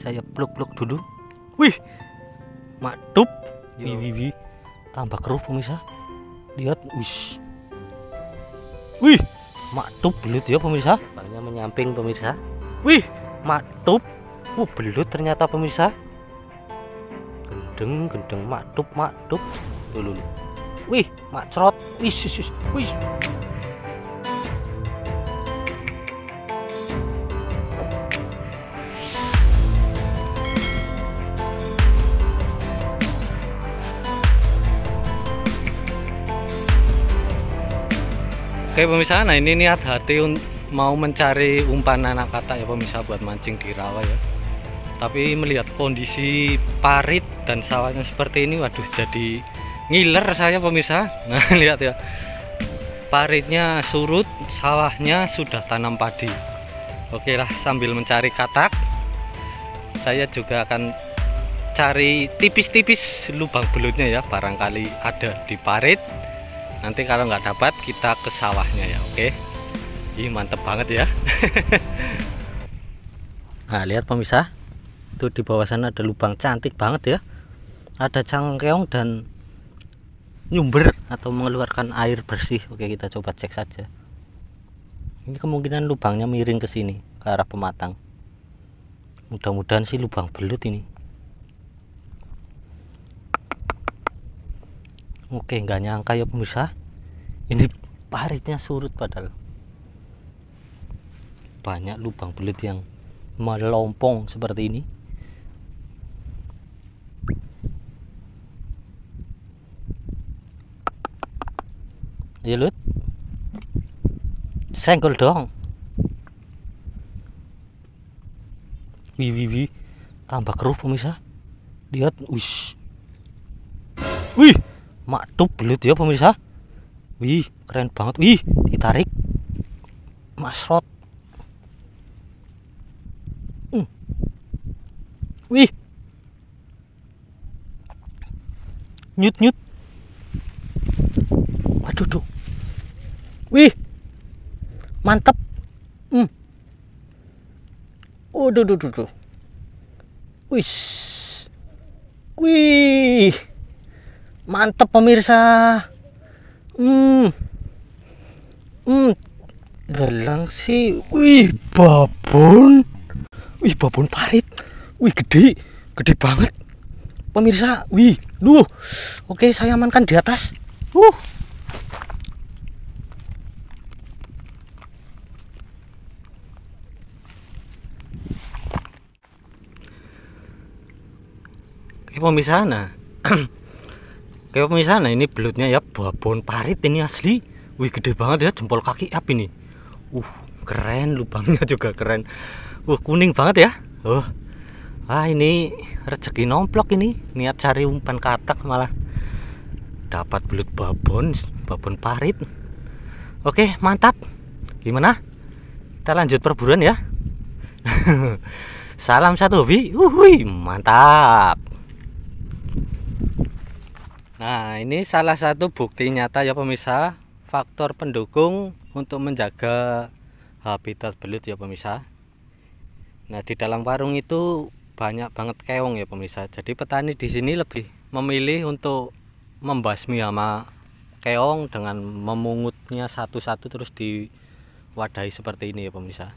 saya peluk-peluk dulu wih madup wih, tambah keruh pemirsa lihat wih wih madup belut ya pemirsa banyak menyamping pemirsa wih madup Wuh, belut ternyata pemirsa gendeng gendeng madup madup dulu wih macrot wih wih wih Oke pemirsa, nah ini niat hati mau mencari umpan anak kata ya pemirsa buat mancing di rawa ya. Tapi melihat kondisi parit dan sawahnya seperti ini, waduh jadi ngiler saya pemirsa. Nah lihat ya, paritnya surut, sawahnya sudah tanam padi. Oke lah sambil mencari katak, saya juga akan cari tipis-tipis lubang belutnya ya, barangkali ada di parit nanti kalau nggak dapat kita ke sawahnya ya oke okay? Ih, mantep banget ya nah lihat pemirsa itu di bawah sana ada lubang cantik banget ya ada cangkeong dan nyumber atau mengeluarkan air bersih oke kita coba cek saja ini kemungkinan lubangnya miring ke sini ke arah pematang mudah-mudahan sih lubang belut ini oke nggak nyangka ya pemirsa ini paritnya surut padahal banyak lubang belut yang melompong seperti ini ya Lut senggol dong wih wih wih tambah keruh pemirsa lihat wih maktub belut ya pemirsa. Wih, keren banget. Wih, ditarik. Masrot. Hmm. Wih. Nyut-nyut. Waduh, duh. Wih. Mantep. Hmm. Waduh, duh, duh, duh. Wih. Wih mantap pemirsa hmm hmm gelang sih wih babon wih babon parit wih gede gede banget pemirsa wih duh oke saya amankan di atas uh Oke pemirsa nah kayak misalnya ini belutnya ya babon parit ini asli wih gede banget ya jempol kaki ap ini uh keren lubangnya juga keren uh kuning banget ya uh ah ini rezeki nomplok ini niat cari umpan katak malah dapat belut babon babon parit oke mantap gimana kita lanjut perburuan ya salam satu hobi uhui mantap Nah, ini salah satu bukti nyata ya pemirsa, faktor pendukung untuk menjaga habitat belut ya pemirsa. Nah, di dalam warung itu banyak banget keong ya pemirsa. Jadi petani di sini lebih memilih untuk membasmi hama keong dengan memungutnya satu-satu terus diwadahi seperti ini ya pemirsa.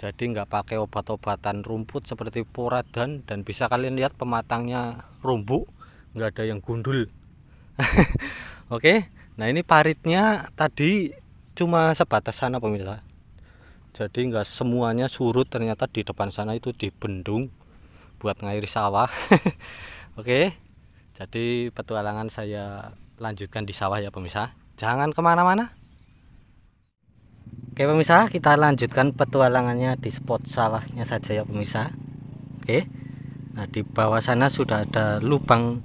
Jadi nggak pakai obat-obatan rumput seperti poradan dan bisa kalian lihat pematangnya rumbuk nggak ada yang gundul oke nah ini paritnya tadi cuma sebatas sana pemirsa jadi nggak semuanya surut ternyata di depan sana itu di bendung buat ngairi sawah oke jadi petualangan saya lanjutkan di sawah ya pemirsa jangan kemana-mana oke pemirsa kita lanjutkan petualangannya di spot sawahnya saja ya pemirsa oke nah di bawah sana sudah ada lubang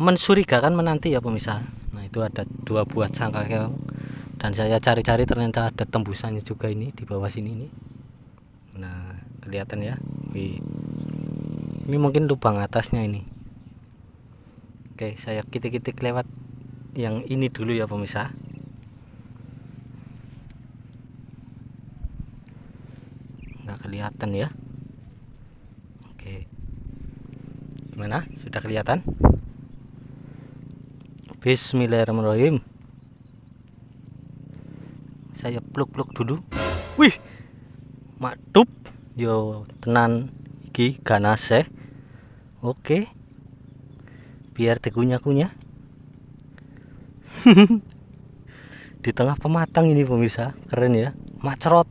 mensurigakan menanti ya pemirsa nah itu ada dua buah cangkang dan saya cari-cari ternyata ada tembusannya juga ini di bawah sini ini. nah kelihatan ya ini mungkin lubang atasnya ini oke saya kitik-kitik lewat yang ini dulu ya pemirsa nggak kelihatan ya oke gimana sudah kelihatan Bismillahirrahmanirrahim saya pluk-pluk dulu wih matup yo tenan iki ganas eh oke biar tegunya-kunya di tengah pematang ini pemirsa keren ya macrot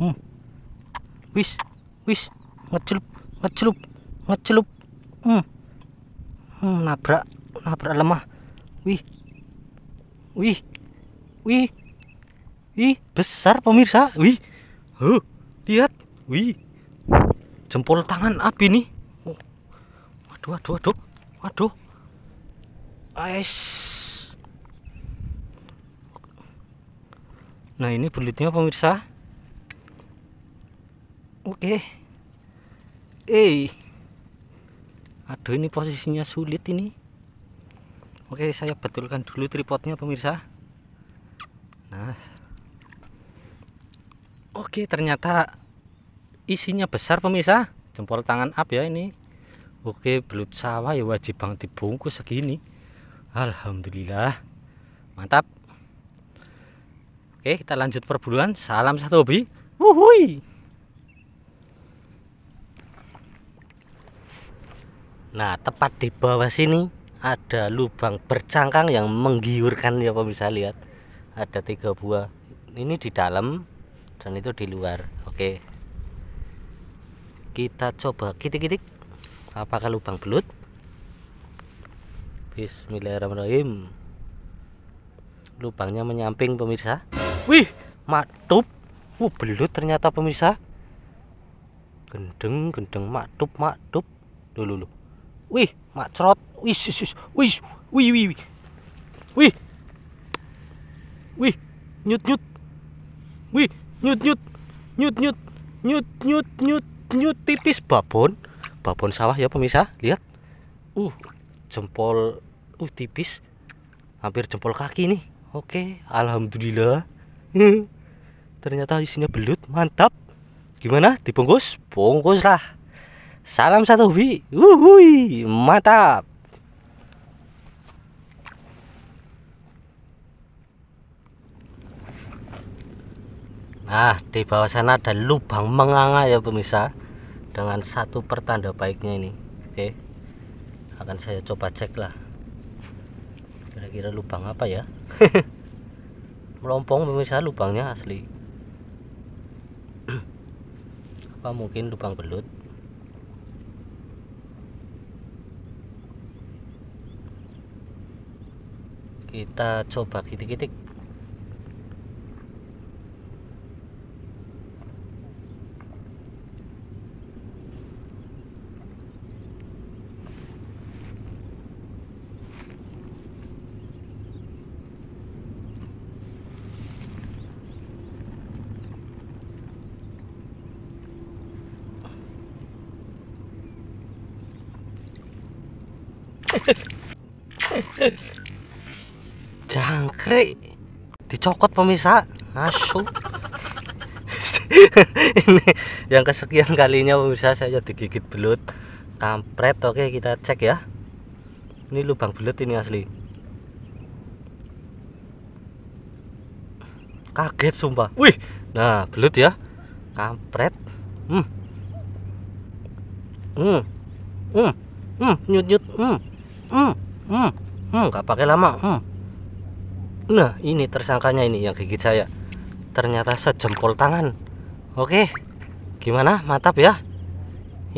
hmm. wis wis ngecelup ngecelup ngecelup hmm. Hmm, nabrak lapar lemah wih wih wih wih besar pemirsa wih huh, lihat wih jempol tangan api nih oh. waduh waduh waduh waduh Ais. Nah ini belitnya pemirsa. Oke. Eh. Aduh ini posisinya sulit ini oke saya betulkan dulu tripodnya pemirsa nah oke ternyata isinya besar pemirsa jempol tangan up ya ini oke belut sawah ya wajib banget dibungkus segini Alhamdulillah mantap oke kita lanjut perburuan salam satu hobi wuhui Nah, tepat di bawah sini ada lubang bercangkang yang menggiurkan ya pemirsa lihat ada tiga buah ini di dalam dan itu di luar oke kita coba kitik-kitik apakah lubang belut bismillahirrahmanirrahim lubangnya menyamping pemirsa wih matup Wuh, belut ternyata pemirsa gendeng gendeng matup matup dulu dulu Wih, macrot. Wih, wih, wih, wih, wih. Wih. Wih, nyut nyut. Wih, nyut nyut. Nyut nyut. Nyut nyut nyut nyut tipis babon. Babon sawah ya pemirsa, lihat. Uh, jempol uh tipis. Hampir jempol kaki nih. Oke, alhamdulillah. Ternyata isinya belut, mantap. Gimana? Dibungkus? Bungkus lah. Salam satu hobi. Wuhui, mantap. Nah, di bawah sana ada lubang menganga ya pemirsa. Dengan satu pertanda baiknya ini. Oke. Akan saya coba cek lah. Kira-kira lubang apa ya? Melompong pemirsa lubangnya asli. apa mungkin lubang belut? kita coba titik-titik Good. jangkrik dicokot pemirsa asu ini yang kesekian kalinya pemirsa saya jadi gigit belut kampret oke kita cek ya ini lubang belut ini asli kaget sumpah wih nah belut ya kampret hmm hmm hmm hmm nyut nyut hmm hmm hmm hmm nggak pakai lama hmm nah ini tersangkanya ini yang gigit saya ternyata sejempol tangan oke gimana mantap ya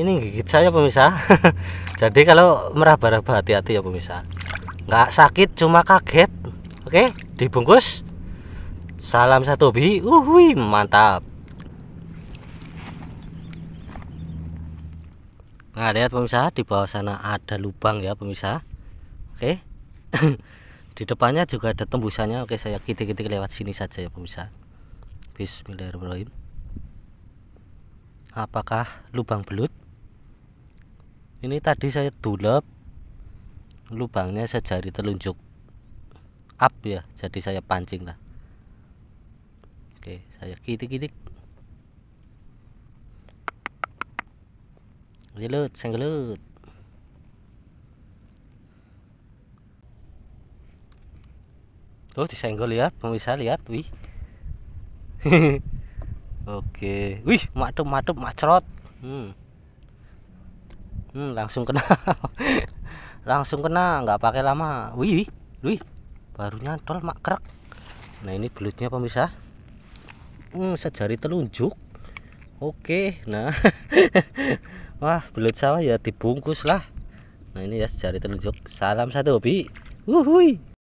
ini gigit saya pemirsa jadi kalau meraba-raba hati-hati ya pemirsa nggak sakit cuma kaget oke dibungkus salam satu bi. uhui mantap Nah, lihat pemirsa, di bawah sana ada lubang ya, pemirsa. Oke. di depannya juga ada tembusannya oke saya kiti-kiti lewat sini saja ya pemirsa Bismillahirrahmanirrahim apakah lubang belut ini tadi saya dulep lubangnya sejari telunjuk up ya jadi saya pancing lah oke saya kiti-kiti. gelut senggelut tuh oh, disenggol lihat ya, pemirsa lihat wih oke wih matup matup macrot hmm. hmm langsung kena langsung kena nggak pakai lama wih wih wih Barunya tol mak krek nah ini belutnya pemirsa hmm, sejari telunjuk oke nah wah belut sawah ya dibungkus lah nah ini ya sejari telunjuk salam satu hobi wuhui